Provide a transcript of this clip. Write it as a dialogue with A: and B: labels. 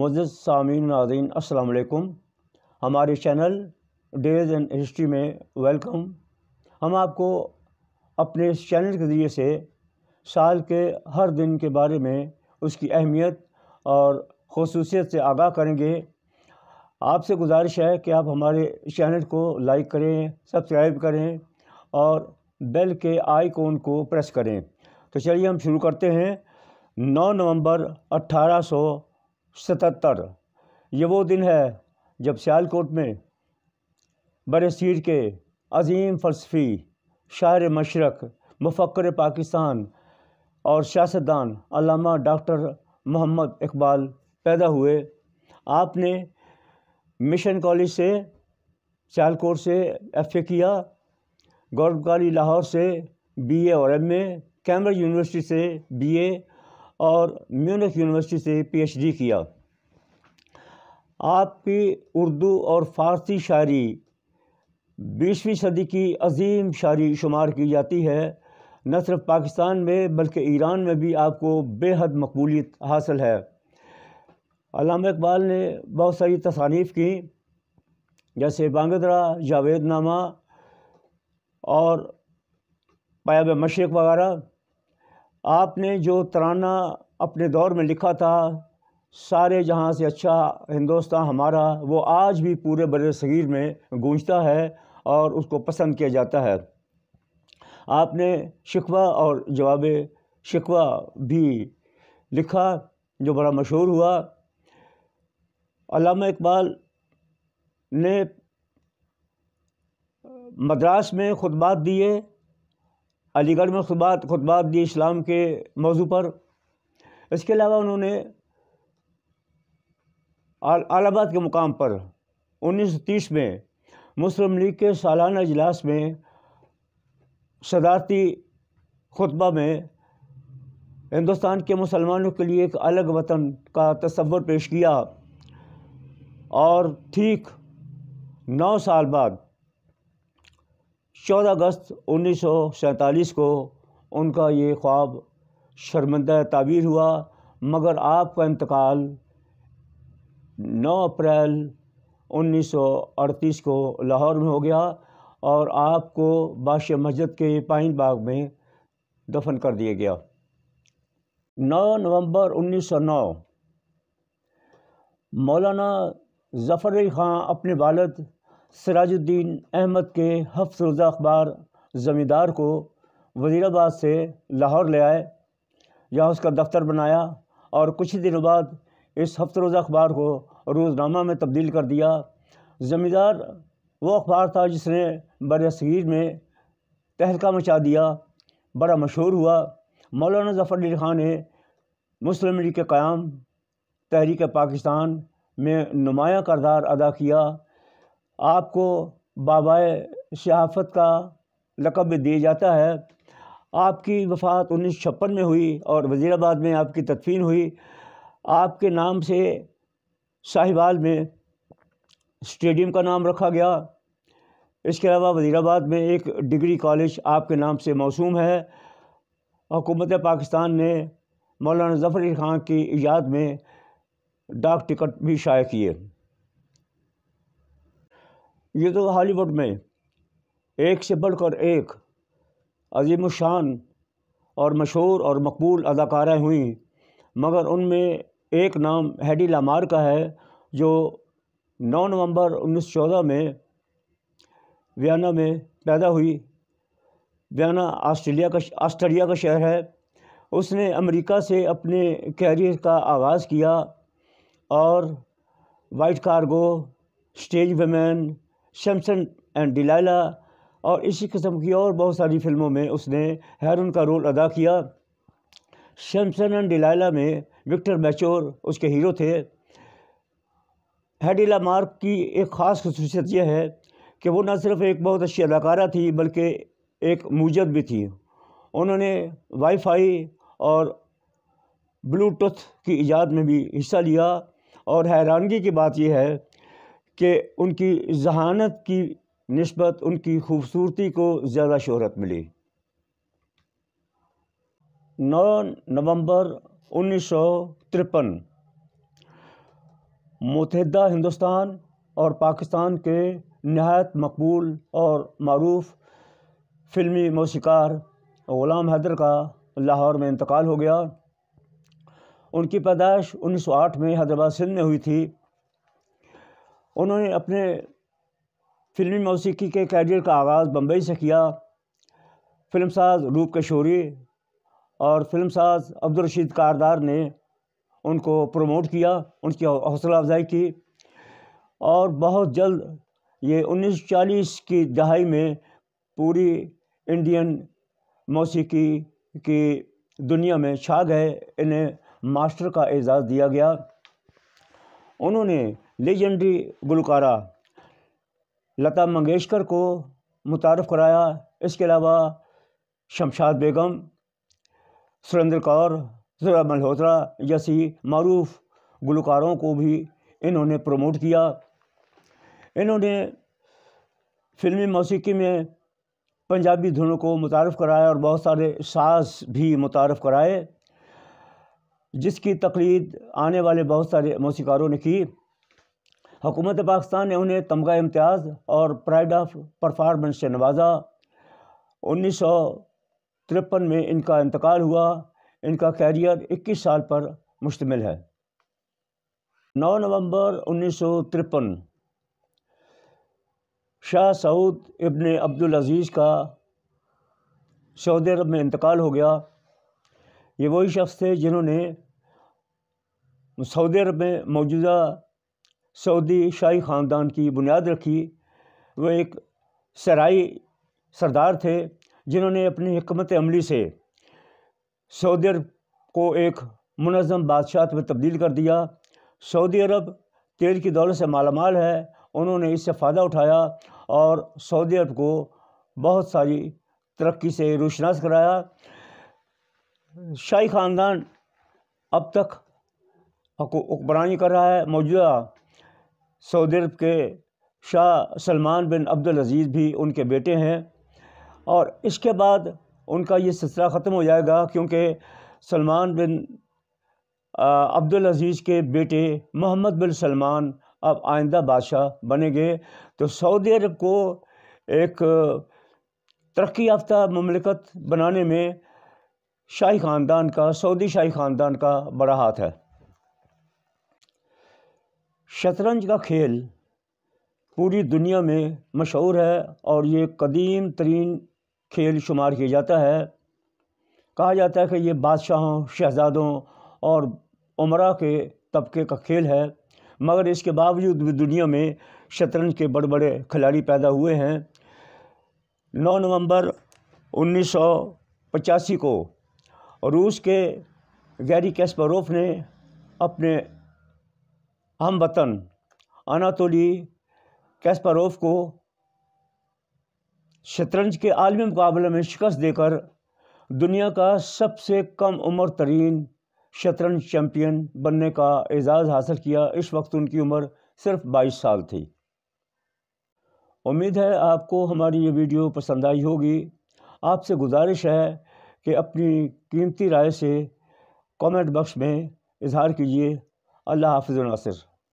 A: मज़द सामीन नाजीन असलकुम हमारे चैनल डेज एंड हिस्ट्री में वेलकम हम आपको अपने इस चैनल के ज़रिए से साल के हर दिन के बारे में उसकी अहमियत और खसूसियत से आगाह करेंगे आपसे गुजारिश है कि आप हमारे चैनल को लाइक करें सब्सक्राइब करें और बेल के आइकॉन को प्रेस करें तो चलिए हम शुरू करते हैं 9 नवंबर अट्ठारह सतहत्तर ये वो दिन है जब सियालकोट में सीर के अजीम फ़लसफ़ी शायर मशरक़ मुफ़र पाकिस्तान और सियासतदान अलामा डॉक्टर मोहम्मद इकबाल पैदा हुए आपने मिशन कॉलेज से सियालकोट से एफ ए किया गौरव लाहौर से बीए और एमए कैम्ब्रिज यूनिवर्सिटी से बीए और म्यूनिख यूनिवर्सिटी से पीएचडी किया आपकी उर्दू और फ़ारसी शायरी बीसवीं सदी की अजीम शायरी शुमार की जाती है न सिर्फ पाकिस्तान में बल्कि ईरान में भी आपको बेहद मकबूलियत हासिल है अलामा इकबाल ने बहुत सारी तसानीफ की जैसे बांगदरा जावेदनामा और पायाब मशरक वगैरह आपने जो तराना अपने दौर में लिखा था सारे जहाँ से अच्छा हिंदुस्तान हमारा वो आज भी पूरे बर सग़ीर में गूंजता है और उसको पसंद किया जाता है आपने शिकवा और जवाब शिकवा भी लिखा जो बड़ा मशहूर हुआ अलामा इकबाल ने मद्रास में खुतबात दिए अलीगढ़ में खुतबात खुतबात दी इस्लाम के मौजू पर इसके अलावा उन्होंने आलाबाद के मुकाम पर 1930 में मुस्लिम लीग के सालाना इजलास में सदारती खुतबा में हिंदुस्तान के मुसलमानों के लिए एक अलग वतन का तस्वर पेश किया और ठीक नौ साल बाद चौदह अगस्त उन्नीस को उनका ये ख्वाब शर्मंदा ताबीर हुआ मगर आपका इंतकाल 9 अप्रैल 1938 को लाहौर में हो गया और आपको बादशाह मस्जिद के पाइन बाग में दफन कर दिया गया 9 नवंबर 1909 मौलाना जफ़र अली ख़ान अपने वालद सराजुद्दीन अहमद के हफ्सरुजा अखबार ज़मींदार को वज़ीराबाद से लाहौर ले आए यहाँ उसका दफ्तर बनाया और कुछ ही दिनों बाद इस हफ्सरुजा अखबार को रोज़नामा में तब्दील कर दिया ज़मींदार वो अखबार था जिसने बरसगीर में तहलका मचा दिया बड़ा मशहूर हुआ मौलाना जफ़र अली खान ने मुस्लिम लीग के क़्याम तहरीक पाकिस्तान में नुमाया करदार अदा किया आपको बाबा शहाफ़त का लक़ब दिया जाता है आपकी वफ़ात उन्नीस छप्पन में हुई और वज़ीराबाद में आपकी तदफीन हुई आपके नाम से साहिबाल में स्टेडियम का नाम रखा गया इसके अलावा वज़ीराबाद में एक डिग्री कॉलेज आपके नाम से मौसूम है हुकूमत पाकिस्तान ने मौलाना जफ़र खान की ईजाद में डाक टिकट भी शाये किए ये तो हॉलीवुड में एक से बढ़कर एक अजीम शान और मशहूर और मकबूल अदाकारें हुई मगर उनमें एक नाम हैडी लामार का है जो 9 नवंबर 1914 में वियना में पैदा हुई वियना ऑस्ट्रेलिया का ऑस्ट्रेलिया का शहर है उसने अमेरिका से अपने कैरियर का आगाज़ किया और white cargo stage women Samson and Delilah और इसी किस्म की और बहुत सारी फिल्मों में उसने हैरन का रोल अदा किया शमसन एंड डिलाला में विक्टर मैचोर उसके हीरो थे हैडिला मार्क की एक ख़ास खसूसियत यह है कि वो न सिर्फ एक बहुत अच्छी अदाकारा थी बल्कि एक मूजद भी थी उन्होंने वाईफाई और ब्लूटूथ की ईजाद में भी हिस्सा लिया और हैरानगी की बात यह है कि उनकी जहानत की नस्बत उनकी खूबसूरती को ज़्यादा शहरत मिली नौ नवंबर उन्नीस सौ तिरपन मतहदा हिंदुस्तान और पाकिस्तान के नहायत मकबूल और मरूफ फिल्मी मौसीकार ग़ुलाम हैदर का लाहौर में इंतकाल हो गया उनकी पैदाइश 1908 में हैदराबाद सिंध में हुई थी उन्होंने अपने फिल्मी मौसीकी के कैरियर का आगाज़ बम्बई से किया फिल्म साज रूप किशोरी और फिल्म साज अब्दुलरशीद कारदार ने उनको प्रमोट किया उनकी हौसला अफजाई की और बहुत जल्द ये 1940 की दहाई में पूरी इंडियन मौसीकी की दुनिया में छा गए इन्हें मास्टर का एजाज़ दिया गया उन्होंने लेजेंडरी गुलकारा लता मंगेशकर को मुतारफ़ कराया इसके अलावा शमशाद बेगम सुरेंद्र कौर जरा मल्होत्रा जैसी मरूफ गुलकारों को भी इन्होंने प्रमोट किया इन्होंने फिल्मी मौसीकी में पंजाबी धुनों को मुतारफ़ कराया और बहुत सारे साज भी मुतारफ़ कराए जिसकी तकलीद आने वाले बहुत सारे मौसीकारों ने की हुकूमत पाकिस्तान ने उन्हें तमगा इम्तियाज़ और प्राइड ऑफ परफार्मेंस से नवाजा उन्नीस सौ तिरपन में इनका इंतकाल हुआ इनका कैरियर 21 साल पर मुश्तमिल है 9 नवंबर उन्नीस सौ तिरपन शाह सऊद इबन अब्दुल अजीज़ का सऊदी अरब में इंतकाल हो गया ये वही शख्स थे जिन्होंने सऊदी अरब में मौजूदा सऊदी शाही ख़ानदान की बुनियाद रखी वो एक सराई सरदार थे जिन्होंने अपनी हमत अमली से सऊदी अरब को एक मनज़म बादशाह में तब्दील कर दिया सऊदी अरब तेल की दौलत से मालामाल है उन्होंने इससे फ़ायदा उठाया और सऊदी अरब को बहुत सारी तरक्की से रोशनास कराया शाही ख़ानदान अब तक हुक्मरानी कर रहा है मौजूदा सऊदी अरब के शाह सलमान बिन अब्दुल अज़ीज़ भी उनके बेटे हैं और इसके बाद उनका ये सिलसिला ख़त्म हो जाएगा क्योंकि सलमान बिन अब्दुल अज़ीज़ के बेटे मोहम्मद बिन सलमान अब आइंदा बादशाह बनेंगे तो सऊदी अरब को एक तरक्की याफ्ता ममलिकत बनाने में शाही ख़ानदान का सऊदी शाही ख़ानदान का बड़ा हाथ है शतरंज का खेल पूरी दुनिया में मशहूर है और ये कदीम तरीन खेल शुमार किया जाता है कहा जाता है कि ये बादशाहों शहजादों और उमरा के तबके का खेल है मगर इसके बावजूद भी दुनिया में शतरंज के बड़े बड़े खिलाड़ी पैदा हुए हैं 9 नवंबर 1985 को रूस के गैरी कैस्परोफ ने अपने हम वतन अनातोली कैसपरोफ़ को शतरंज के आलमी मुकाबले में शिकस्त देकर दुनिया का सबसे कम उम्र तरीन शतरंज चैम्पियन बनने का एजाज़ हासिल किया इस वक्त उनकी उम्र सिर्फ 22 साल थी उम्मीद है आपको हमारी ये वीडियो पसंद आई होगी आपसे गुजारिश है कि अपनी कीमती राय से कमेंट बॉक्स में इजहार कीजिए अल्लाह हाफिज़ नासिर